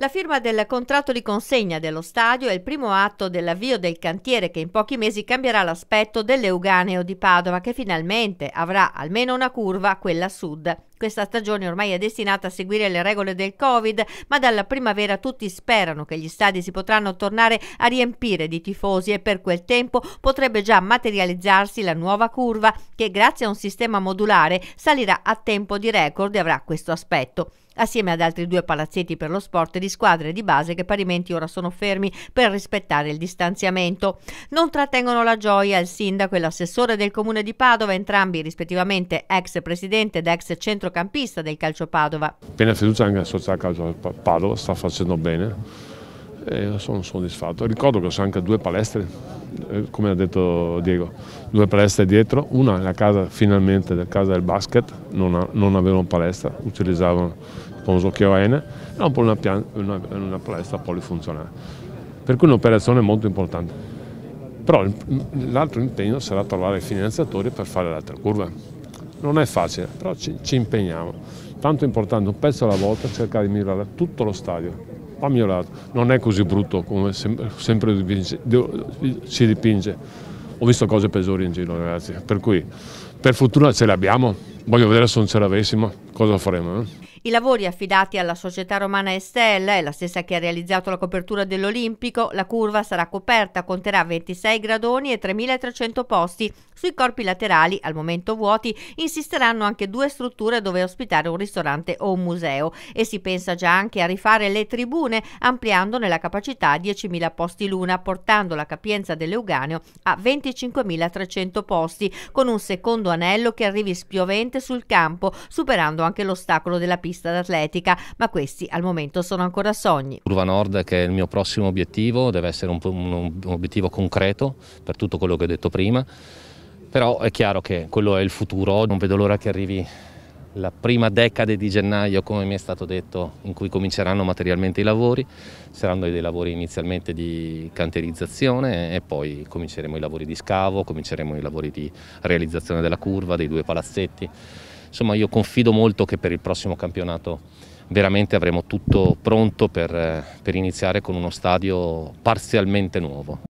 La firma del contratto di consegna dello stadio è il primo atto dell'avvio del cantiere che in pochi mesi cambierà l'aspetto dell'Euganeo di Padova che finalmente avrà almeno una curva, quella sud. Questa stagione ormai è destinata a seguire le regole del Covid, ma dalla primavera tutti sperano che gli stadi si potranno tornare a riempire di tifosi e per quel tempo potrebbe già materializzarsi la nuova curva che grazie a un sistema modulare salirà a tempo di record e avrà questo aspetto assieme ad altri due palazzetti per lo sport di squadre di base che parimenti ora sono fermi per rispettare il distanziamento. Non trattengono la gioia il sindaco e l'assessore del comune di Padova, entrambi rispettivamente ex presidente ed ex centrocampista del calcio Padova. Appena fiducia anche la società calcio Padova sta facendo bene e eh, sono soddisfatto. Ricordo che ho anche due palestre, eh, come ha detto Diego, due palestre dietro, una è la casa finalmente del casa del basket, non, ha, non avevano palestra, utilizzavano Ponso Chioene, e un po' una, una, una palestra polifunzionale. Per cui un'operazione molto importante. Però l'altro impegno sarà trovare i finanziatori per fare l'altra curva. Non è facile, però ci, ci impegniamo. Tanto è importante, un pezzo alla volta, cercare di migliorare tutto lo stadio, a mio non è così brutto come sem sempre dipinge, si dipinge. Ho visto cose peggiori in giro, ragazzi, per cui per fortuna ce l'abbiamo, voglio vedere se non ce l'avessimo, cosa faremo. Eh? I lavori affidati alla società romana Estelle, la stessa che ha realizzato la copertura dell'Olimpico, la curva sarà coperta, conterà 26 gradoni e 3.300 posti. Sui corpi laterali, al momento vuoti, insisteranno anche due strutture dove ospitare un ristorante o un museo e si pensa già anche a rifare le tribune, ampliandone la capacità a 10.000 posti l'una, portando la capienza dell'Euganeo a 25.300 posti, con un secondo secondo anello che arrivi spiovente sul campo, superando anche l'ostacolo della pista d'atletica, ma questi al momento sono ancora sogni. Curva Nord che è il mio prossimo obiettivo, deve essere un, un obiettivo concreto per tutto quello che ho detto prima, però è chiaro che quello è il futuro, non vedo l'ora che arrivi la prima decade di gennaio, come mi è stato detto, in cui cominceranno materialmente i lavori. Saranno dei lavori inizialmente di canterizzazione e poi cominceremo i lavori di scavo, cominceremo i lavori di realizzazione della curva, dei due palazzetti. Insomma, io confido molto che per il prossimo campionato veramente avremo tutto pronto per, eh, per iniziare con uno stadio parzialmente nuovo.